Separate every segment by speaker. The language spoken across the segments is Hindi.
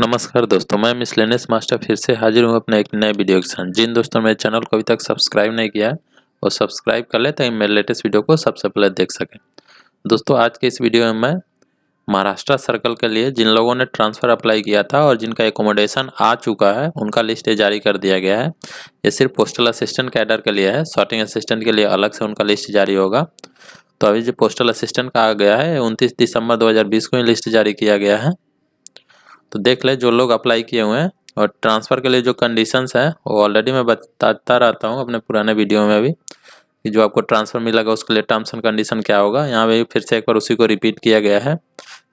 Speaker 1: नमस्कार दोस्तों मैं लेनेस मास्टर फिर से हाजिर हूँ अपने एक नए वीडियो के साथ जिन दोस्तों मेरे चैनल को अभी तक सब्सक्राइब नहीं किया और सब्सक्राइब कर लें ताकि मेरे लेटेस्ट वीडियो को सबसे पहले देख सकें दोस्तों आज के इस वीडियो में मैं महाराष्ट्र सर्कल के लिए जिन लोगों ने ट्रांसफ़र अप्लाई किया था और जिनका एकोमोडेशन आ चुका है उनका लिस्ट जारी कर दिया गया है ये सिर्फ पोस्टल असिस्टेंट कैडर के लिए है शॉर्टिंग असिस्टेंट के लिए अलग से उनका लिस्ट जारी होगा तो अभी जो पोस्टल असिस्टेंट का आ गया है उनतीस दिसंबर 2020 को ही लिस्ट जारी किया गया है तो देख ले जो लोग अप्लाई किए हुए हैं और ट्रांसफ़र के लिए जो कंडीशंस हैं वो ऑलरेडी मैं बताता रहता हूँ अपने पुराने वीडियो में भी कि जो आपको ट्रांसफ़र मिलेगा उसके लिए टर्म्स एंड कंडीशन क्या होगा यहाँ पर फिर से एक बार उसी को रिपीट किया गया है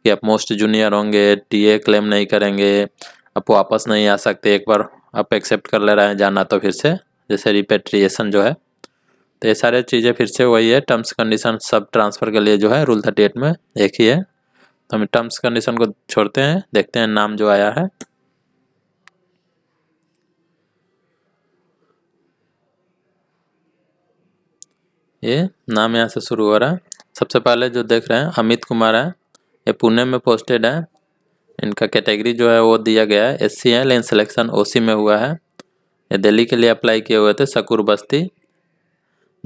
Speaker 1: कि आप मोस्ट जूनियर होंगे ए क्लेम नहीं करेंगे आप वापस नहीं आ सकते एक बार आप एक्सेप्ट कर ले रहे हैं जाना तो फिर से जैसे रिपेट्रिएशन जो है तो ये सारे चीज़ें फिर से वही है टर्म्स कंडीशन सब ट्रांसफ़र के लिए जो है रूल थर्टी एट में एक ही है तो हम टर्म्स कंडीशन को छोड़ते हैं देखते हैं नाम जो आया है ये नाम यहाँ से शुरू हो रहा है सबसे पहले जो देख रहे हैं अमित कुमार है ये पुणे में पोस्टेड है इनका कैटेगरी जो है वो दिया गया है एस सी है लेकिन सिलेक्शन ओ में हुआ है ये दिल्ली के लिए अप्लाई किए हुए थे सकुर बस्ती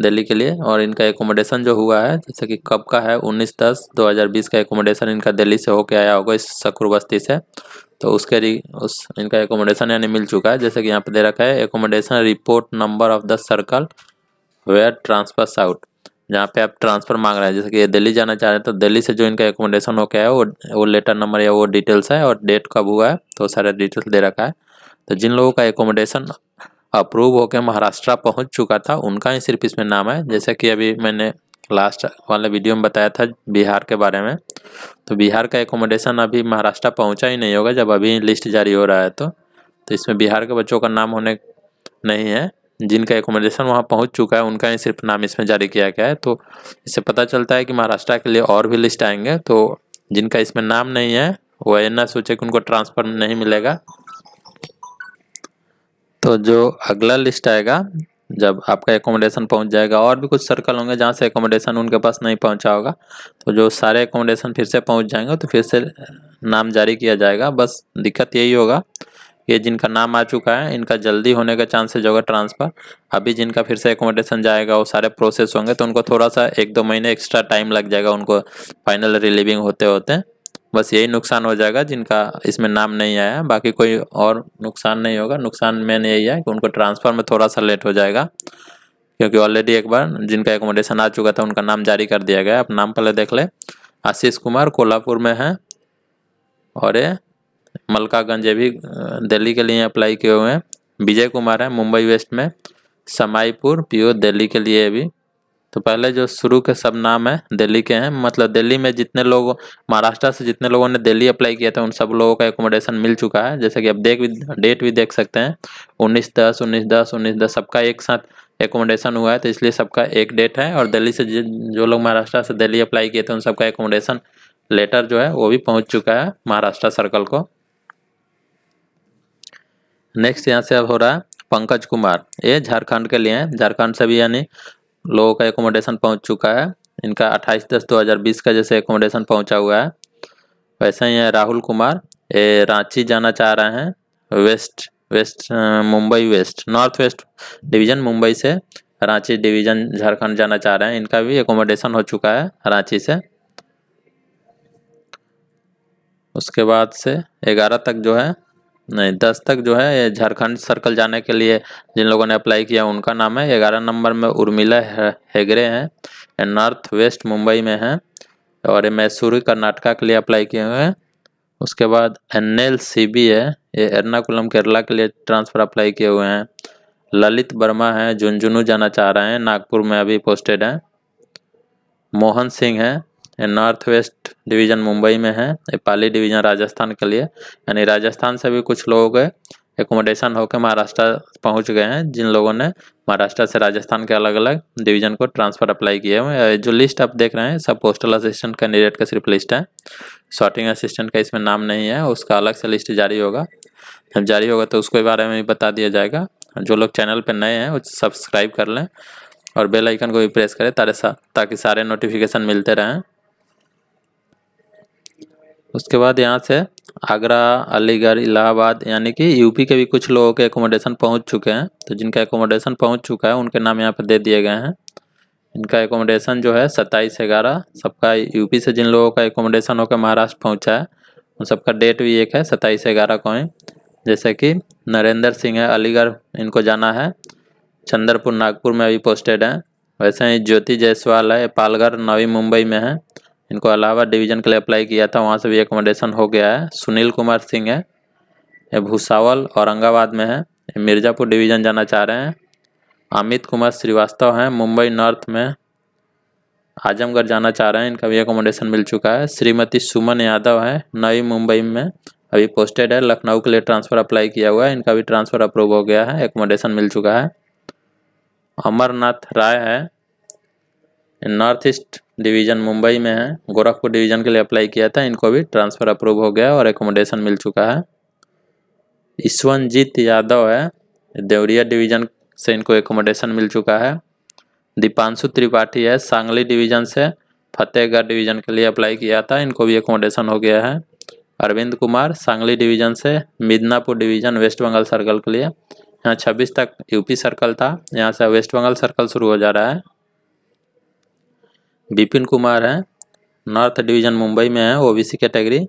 Speaker 1: दिल्ली के लिए और इनका एकोमोडेशन जो हुआ है जैसे कि कब का है 19 दस 2020 का एकोमोडेशन इनका दिल्ली से होके आया होगा इस सकुर बस्ती से तो उसके उस इनका एकोमोडेशन यानी मिल चुका है जैसे कि यहाँ पे दे रखा है accommodation report number of the circle where transfer sought जहाँ पे आप ट्रांसफ़र मांग रहे हैं जैसे कि ये दिल्ली जाना चाह रहे हैं तो दिल्ली से जो इनका एकोमोडेशन हो गया है वो वो लेटर नंबर या वो डिटेल्स है और डेट कब हुआ है तो सारे डिटेल्स दे रखा है तो जिन लोगों का एकोमोडेशन अप्रूव होकर महाराष्ट्र पहुंच चुका था उनका ही सिर्फ इसमें नाम है जैसा कि अभी मैंने लास्ट वाले वीडियो में बताया था बिहार के बारे में तो बिहार का एकोमोडेशन अभी महाराष्ट्र पहुंचा ही नहीं होगा जब अभी लिस्ट जारी हो रहा है तो तो इसमें बिहार के बच्चों का नाम होने नहीं है जिनका एकोमोडेशन वहाँ पहुँच चुका है उनका ही सिर्फ नाम इसमें जारी किया गया है तो इससे पता चलता है कि महाराष्ट्र के लिए और भी लिस्ट आएंगे तो जिनका इसमें नाम नहीं है वो ना सोचे कि उनको ट्रांसफ़र नहीं मिलेगा तो जो अगला लिस्ट आएगा जब आपका एकोमोडेशन पहुंच जाएगा और भी कुछ सर्कल होंगे जहाँ से एकोमोडेशन उनके पास नहीं पहुंचा होगा तो जो सारे एकोमोडेशन फिर से पहुंच जाएंगे तो फिर से नाम जारी किया जाएगा बस दिक्कत यही होगा ये जिनका नाम आ चुका है इनका जल्दी होने का चांसेज होगा ट्रांसफ़र अभी जिनका फिर से एकोमोडेशन जाएगा वो सारे प्रोसेस होंगे तो उनको थोड़ा सा एक दो महीने एक्स्ट्रा टाइम लग जाएगा उनको फाइनल रिलीविंग होते होते बस यही नुकसान हो जाएगा जिनका इसमें नाम नहीं आया बाकी कोई और नुकसान नहीं होगा नुकसान मेन यही है कि उनको ट्रांसफ़र में थोड़ा सा लेट हो जाएगा क्योंकि ऑलरेडी एक बार जिनका एकोमोडेशन आ चुका था उनका नाम जारी कर दिया गया आप नाम पहले देख ले आशीष कुमार कोल्हापुर में है और ये मलकागंज भी दिल्ली के लिए अप्लाई किए हुए हैं विजय कुमार है मुंबई वेस्ट में समाईपुर पीओ दिल्ली के लिए भी तो पहले जो शुरू के सब नाम है दिल्ली के हैं मतलब दिल्ली में जितने लोग महाराष्ट्र से जितने लोगों ने दिल्ली अप्लाई किया था उन सब लोगों का एकोमोडेशन मिल चुका है जैसे कि आप देख भी डेट भी देख सकते हैं उन्नीस दस उन्नीस दस उन्नीस दस सबका एक साथ एकोमोडेशन हुआ है तो इसलिए सबका एक डेट है और दिल्ली से जो लोग महाराष्ट्र से दिल्ली अप्लाई किए थे उन सबका एकोमोडेशन लेटर जो है वो भी पहुँच चुका है महाराष्ट्र सर्कल को नेक्स्ट यहाँ से अब हो रहा है पंकज कुमार ये झारखंड के लिए हैं झारखंड से भी यानी लोगों का एकोमोडेशन पहुंच चुका है इनका 28 दस 2020 का जैसे एकोमोडेशन पहुंचा हुआ है वैसे ही है राहुल कुमार ये रांची जाना चाह रहे हैं west west Mumbai west north west division Mumbai से रांची डिवीज़न झारखंड जाना चाह रहे हैं इनका भी एकोमोडेशन हो चुका है रांची से उसके बाद से ग्यारह तक जो है नहीं दस तक जो है झारखंड सर्कल जाने के लिए जिन लोगों ने अप्लाई किया उनका नाम है ग्यारह नंबर में उर्मिला हेगरे हैं नॉर्थ वेस्ट मुंबई में हैं और ये मैसूरी कर्नाटका के लिए अप्लाई किए हुए हैं उसके बाद एन एल सी बी है ये एर्नाकुलम केरला के लिए ट्रांसफ़र अप्लाई किए हुए हैं ललित वर्मा हैं झुंझुनू जाना चाह रहे हैं नागपुर में अभी पोस्टेड हैं मोहन सिंह हैं नॉर्थ वेस्ट डिवीजन मुंबई में है पाली डिवीजन राजस्थान के लिए यानी राजस्थान से भी कुछ लोग एकोमोडेशन होकर महाराष्ट्र पहुंच गए हैं जिन लोगों ने महाराष्ट्र से राजस्थान के अलग अलग डिवीजन को ट्रांसफर अप्लाई किए हुए जो लिस्ट आप देख रहे हैं सब पोस्टल असिस्टेंट कैंडिडेट का सिर्फ लिस्ट है शॉर्टिंग असिस्टेंट का इसमें नाम नहीं है उसका अलग से लिस्ट जारी होगा जब जारी होगा तो उसके बारे में भी बता दिया जाएगा जो लोग चैनल पर नए हैं वो सब्सक्राइब कर लें और बेल आइकन को भी प्रेस करें ताकि सारे नोटिफिकेशन मिलते रहें उसके बाद यहाँ से आगरा अलीगढ़ इलाहाबाद यानी कि यूपी के भी कुछ लोगों के एकोमोडेशन पहुँच चुके हैं तो जिनका एकोमोडेशन पहुँच चुका है उनके नाम यहाँ पर दे दिए गए हैं इनका एकोमोडेशन जो है सत्ताईस ग्यारह सबका यूपी से जिन लोगों का एकोमोडेशन होकर महाराष्ट्र पहुँचा है उन सबका डेट भी एक है सत्ताईस ग्यारह को है जैसे कि नरेंद्र सिंह है अलीगढ़ इनको जाना है चंद्रपुर नागपुर में अभी पोस्टेड हैं वैसे ही ज्योति जायसवाल है पालघर नवी मुंबई में है इनको अलावा डिवीजन के लिए अप्लाई किया था वहाँ से भी एकोमोडेशन हो गया है सुनील कुमार सिंह है ये भूसावल औरंगाबाद में है मिर्ज़ापुर डिवीज़न जाना चाह रहे हैं अमित कुमार श्रीवास्तव हैं मुंबई नॉर्थ में आजमगढ़ जाना चाह रहे हैं इनका भी एकोमोडेशन मिल चुका है श्रीमती सुमन यादव है नई मुंबई में अभी पोस्टेड है लखनऊ के लिए ट्रांसफ़र अप्लाई किया हुआ है इनका भी ट्रांसफ़र अप्रूव हो गया है एकोमोडेशन मिल चुका है अमरनाथ राय है नॉर्थ ईस्ट डिवीज़न मुंबई में है गोरखपुर डिवीज़न के लिए अप्लाई किया था इनको भी ट्रांसफ़र अप्रूव हो गया और एकोमोडेशन मिल चुका है ईश्वनजीत यादव है देवरिया डिवीज़न से इनको एकोमोडेशन मिल चुका है दीपांशु त्रिपाठी है सांगली डिवीज़न से फतेहगढ़ डिवीज़न के लिए अप्लाई किया था इनको भी एकोमोडेशन हो गया है अरविंद कुमार सांगली डिवीज़न से Midnapore division west Bengal circle के लिए यहाँ छब्बीस तक यूपी सर्कल था यहाँ से वेस्ट बंगाल सर्कल शुरू हो जा रहा है विपिन कुमार हैं नॉर्थ डिवीजन मुंबई में है ओबीसी कैटेगरी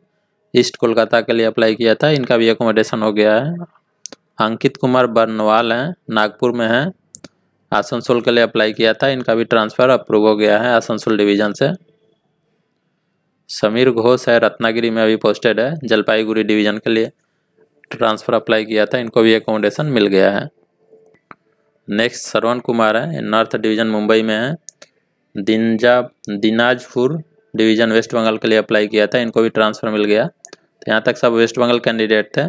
Speaker 1: ईस्ट कोलकाता के लिए अप्लाई किया था इनका भी एकोमोडेशन हो गया है अंकित कुमार बर्नवाल हैं नागपुर में हैं आसनसोल के लिए अप्लाई किया था इनका भी ट्रांसफ़र अप्रूव हो गया है आसनसोल डिवीज़न से समीर घोष है रत्नागिरी में अभी पोस्टेड है जलपाईगुड़ी डिवीज़न के लिए ट्रांसफ़र अप्लाई किया था इनको भी एकोमोडेशन मिल गया है नेक्स्ट सरवन कुमार है नॉर्थ डिवीज़न मुंबई में है दिनजा दिनाजपुर डिवीज़न वेस्ट बंगाल के लिए अप्लाई किया था इनको भी ट्रांसफ़र मिल गया तो यहाँ तक सब वेस्ट बंगाल कैंडिडेट थे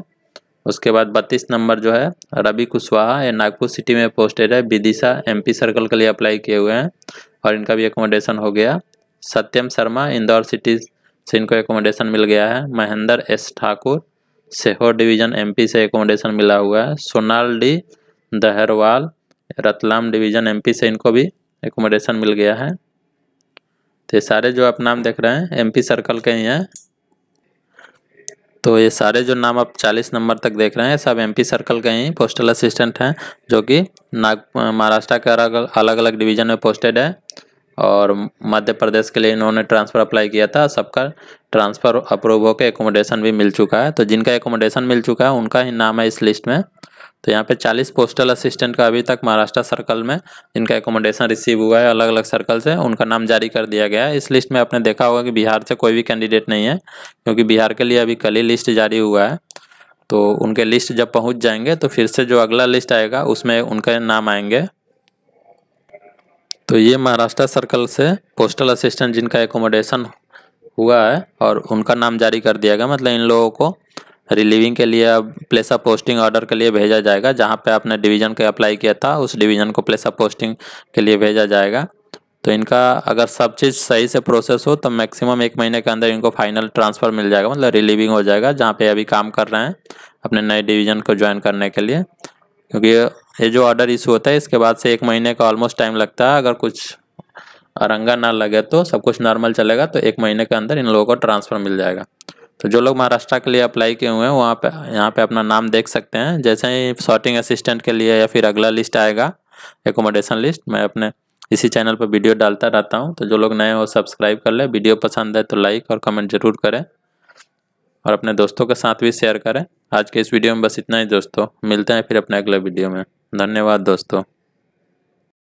Speaker 1: उसके बाद बत्तीस नंबर जो है रवि कुशवाहा ये नागपुर सिटी में पोस्टेड है विदिशा एमपी सर्कल के लिए अप्लाई किए हुए हैं और इनका भी एकोमोडेशन हो गया सत्यम शर्मा इंदौर सिटी से इनको एकोमोडेशन मिल गया है Mahendra S Thakur Sehore division MP से एकोमोडेशन मिला हुआ है Sonal D Dahrwal Ratlam division MP से इनको भी एकोमोडेशन मिल गया है तो ये सारे जो आप नाम देख रहे हैं एमपी सर्कल के ही हैं तो ये सारे जो नाम आप 40 नंबर तक देख रहे हैं सब एमपी सर्कल के ही पोस्टल असिस्टेंट हैं जो कि नाग महाराष्ट्र के अलग अलग अलग डिवीजन में पोस्टेड है और मध्य प्रदेश के लिए इन्होंने ट्रांसफ़र अप्लाई किया था सबका ट्रांसफ़र अप्रूव होकर एकोमोडेशन भी मिल चुका है तो जिनका एकोमोडेशन मिल चुका है उनका ही नाम है इस लिस्ट में तो यहाँ पे 40 पोस्टल असिस्टेंट का अभी तक महाराष्ट्र सर्कल में जिनका एकोमोडेशन रिसीव हुआ है अलग अलग सर्कल से उनका नाम जारी कर दिया गया है इस लिस्ट में आपने देखा होगा कि बिहार से कोई भी कैंडिडेट नहीं है क्योंकि बिहार के लिए अभी कल ही लिस्ट जारी हुआ है तो उनके लिस्ट जब पहुँच जाएंगे तो फिर से जो अगला लिस्ट आएगा उसमें उनके नाम आएंगे तो ये महाराष्ट्र सर्कल से पोस्टल असिस्टेंट जिनका एकोमोडेशन हुआ है और उनका नाम जारी कर दिया गया मतलब इन लोगों को रिलीविंग के लिए अब प्लेस ऑफ पोस्टिंग ऑर्डर के लिए भेजा जाएगा जहाँ पे आपने डिवीजन के अप्लाई किया था उस डिवीजन को प्लेस ऑफ पोस्टिंग के लिए भेजा जाएगा तो इनका अगर सब चीज़ सही से प्रोसेस हो तो मैक्सिमम एक महीने के अंदर इनको फाइनल ट्रांसफ़र मिल जाएगा मतलब रिलीविंग हो जाएगा जहाँ पे अभी काम कर रहे हैं अपने नए डिवीज़न को ज्वाइन करने के लिए क्योंकि ये जो ऑर्डर इशू होता है इसके बाद से एक महीने का ऑलमोस्ट टाइम लगता है अगर कुछ रंगा ना लगे तो सब कुछ नॉर्मल चलेगा तो एक महीने के अंदर इन लोगों को ट्रांसफ़र मिल जाएगा तो जो लोग महाराष्ट्र के लिए अप्लाई किए हुए हैं वहाँ पे यहाँ पे अपना नाम देख सकते हैं जैसे ही शॉर्टिंग असिस्टेंट के लिए या फिर अगला लिस्ट आएगा एकोमोडेशन लिस्ट मैं अपने इसी चैनल पर वीडियो डालता रहता हूँ तो जो लोग नए हो सब्सक्राइब कर ले वीडियो पसंद है तो लाइक और कमेंट जरूर करें और अपने दोस्तों के साथ भी शेयर करें आज के इस वीडियो में बस इतना ही दोस्तों मिलते हैं फिर अपने अगले वीडियो में धन्यवाद दोस्तों